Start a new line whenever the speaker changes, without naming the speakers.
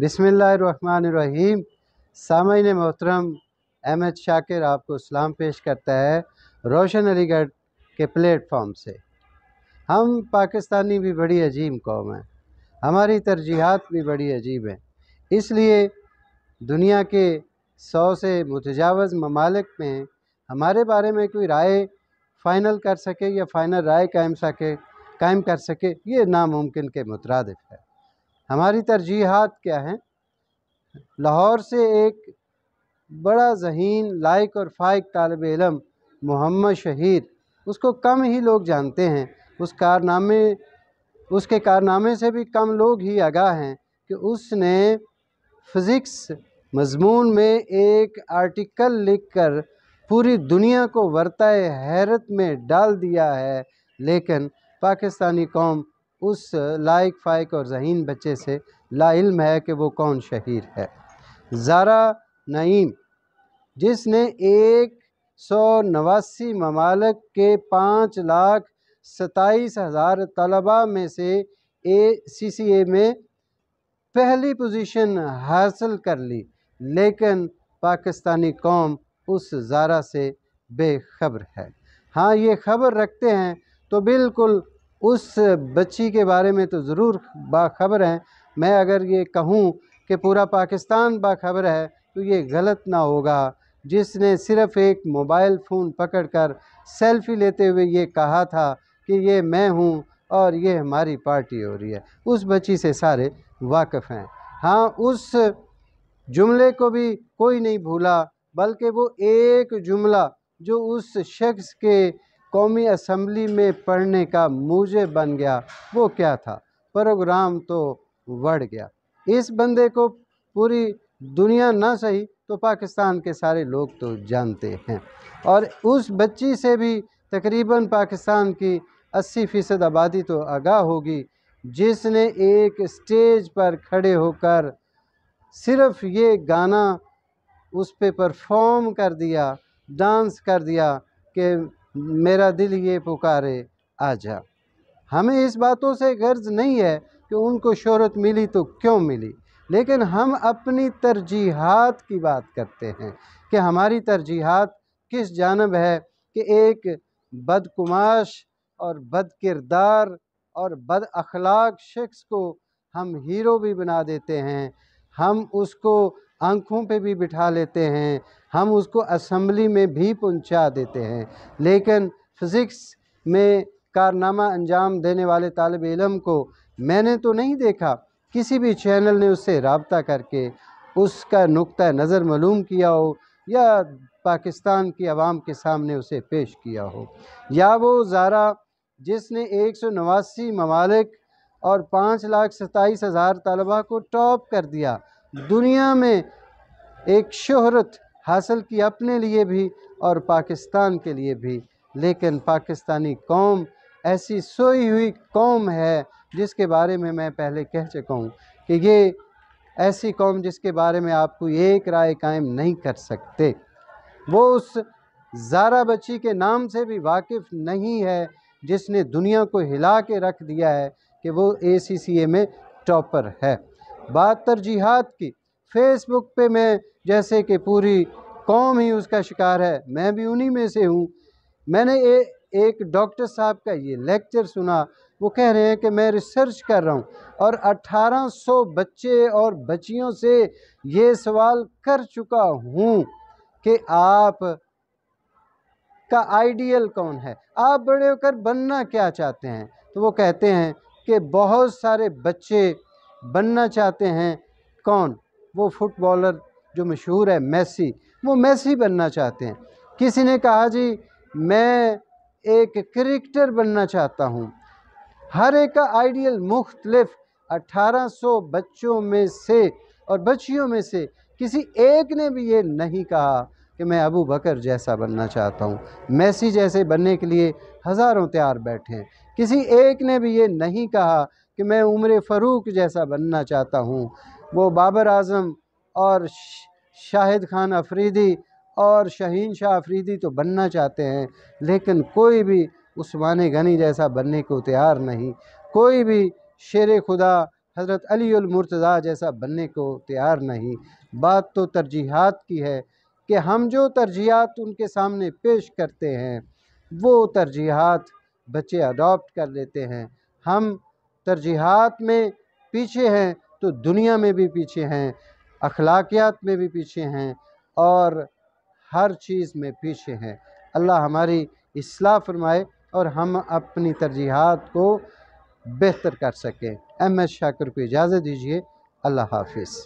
बिसमीम सामिन मोहतरम अहमद शाकिर आपको सलाम पेश करता है रोशन अलीगढ़ के प्लेटफॉर्म से हम पाकिस्तानी भी बड़ी अजीम कौम है हमारी तरजीहत भी बड़ी अजीब हैं इसलिए दुनिया के सौ से मुतजावज़ ममालिक में हमारे बारे में कोई राय फ़ाइनल कर सके या फ़ाइनल राय कायम सके कायम कर सके ये नामुमकिन के मुतरद है हमारी तरजीहत क्या हैं लाहौर से एक बड़ा जहीन लायक और फ़ाइक तालब इलम मोहम्मद शहीद उसको कम ही लोग जानते हैं उस कारनामे उसके कारनामे से भी कम लोग ही आगाह हैं कि उसने फ़िज़िक्स मजमून में एक आर्टिकल लिखकर पूरी दुनिया को वर्ताए हैरत में डाल दिया है लेकिन पाकिस्तानी कौम उस लाइक फ़ाइक और जहीन बच्चे से लाइल है कि वो कौन शहीर है ज़ारा नईम जिसने एक सौ नवासी ममालक के पाँच लाख सताईस हज़ार तलबा में से ए सी सी ए में पहली पोजीशन हासिल कर ली लेकिन पाकिस्तानी कौम उस जारा से बेखबर है हाँ ये खबर रखते हैं तो बिल्कुल उस बच्ची के बारे में तो ज़रूर बाखबर हैं मैं अगर ये कहूँ कि पूरा पाकिस्तान बाखबर है तो ये गलत ना होगा जिसने सिर्फ़ एक मोबाइल फ़ोन पकड़कर सेल्फ़ी लेते हुए ये कहा था कि ये मैं हूँ और ये हमारी पार्टी हो रही है उस बच्ची से सारे वाकफ हैं हाँ उस जुमले को भी कोई नहीं भूला बल्कि वो एक जुमला जो उस शख्स के कौमी असम्बली में पढ़ने का मूजे बन गया वो क्या था प्रोग्राम तो बढ़ गया इस बंदे को पूरी दुनिया ना सही तो पाकिस्तान के सारे लोग तो जानते हैं और उस बच्ची से भी तकरीबन पाकिस्तान की अस्सी फ़ीसद आबादी तो आगाह होगी जिसने एक स्टेज पर खड़े होकर सिर्फ ये गाना उस परफॉर्म कर दिया डांस कर दिया कि मेरा दिल ये पुकारे आजा हमें इस बातों से गर्ज नहीं है कि उनको शहरत मिली तो क्यों मिली लेकिन हम अपनी तरजीहत की बात करते हैं कि हमारी तरजीहत किस जानब है कि एक बदकुमाश और बद किरदार और बद अखलाक शख्स को हम हीरो भी बना देते हैं हम उसको आंखों पे भी बिठा लेते हैं हम उसको असम्बली में भी पहुंचा देते हैं लेकिन फ़िज़िक्स में कारनामा अंजाम देने वाले तालब इलम को मैंने तो नहीं देखा किसी भी चैनल ने उससे रबता करके उसका नुक़ नज़र मालूम किया हो या पाकिस्तान की आवाम के सामने उसे पेश किया हो या वो जारा जिसने एक सौ नवासी ममालिक और पाँच लाख सत्ताईस हज़ार तलबा को टॉप कर दिया दुनिया में एक शहरत हासिल की अपने लिए भी और पाकिस्तान के लिए भी लेकिन पाकिस्तानी कौम ऐसी सोई हुई कौम है जिसके बारे में मैं पहले कह चुका हूँ कि ये ऐसी कौम जिसके बारे में आपको एक राय कायम नहीं कर सकते वो उस जारा बची के नाम से भी वाकिफ़ नहीं है जिसने दुनिया को हिला के रख दिया है कि वो ए में टॉपर है बात तरजीहत की फेसबुक पे मैं जैसे कि पूरी कौम ही उसका शिकार है मैं भी उन्हीं में से हूँ मैंने ए, एक डॉक्टर साहब का ये लेक्चर सुना वो कह रहे हैं कि मैं रिसर्च कर रहा हूँ और 1800 बच्चे और बच्चियों से ये सवाल कर चुका हूँ कि आप का आइडियल कौन है आप बड़े होकर बनना क्या चाहते हैं तो वो कहते हैं कि बहुत सारे बच्चे बनना चाहते हैं कौन वो फुटबॉलर जो मशहूर है मेसी वो मेसी बनना चाहते हैं किसी ने कहा जी मैं एक क्रिकेटर बनना चाहता हूँ हर एक का आइडियल मुख्तलफ 1800 बच्चों में से और बच्चियों में से किसी एक ने भी ये नहीं कहा कि मैं अबू बकर जैसा बनना चाहता हूँ मैसी जैसे बनने के लिए हज़ारों तैयार बैठे हैं किसी एक ने भी ये नहीं कहा कि मैं उम्र फ़रूक जैसा बनना चाहता हूँ वो बाबर आजम और शाहिद खान अफरीदी और शहीन शाह अफरीदी तो बनना चाहते हैं लेकिन कोई भी उस्मान गनी जैसा बनने को तैयार नहीं कोई भी शेर खुदा हज़रत अलीमरतज़ा जैसा बनने को तैयार नहीं बात तो तरजीहत की है कि हम जो तरजीहत उनके सामने पेश करते हैं वो तरजीहत बच्चे अडॉप्ट कर लेते हैं हम तरजीहत में पीछे हैं तो दुनिया में भी पीछे हैं अखलाकियात में भी पीछे हैं और हर चीज़ में पीछे हैं अल्लाह हमारी असलाह फरमाए और हम अपनी तरजीहत को बेहतर कर सकें एम एस शाकर को इजाज़त दीजिए अल्लाह हाफिज़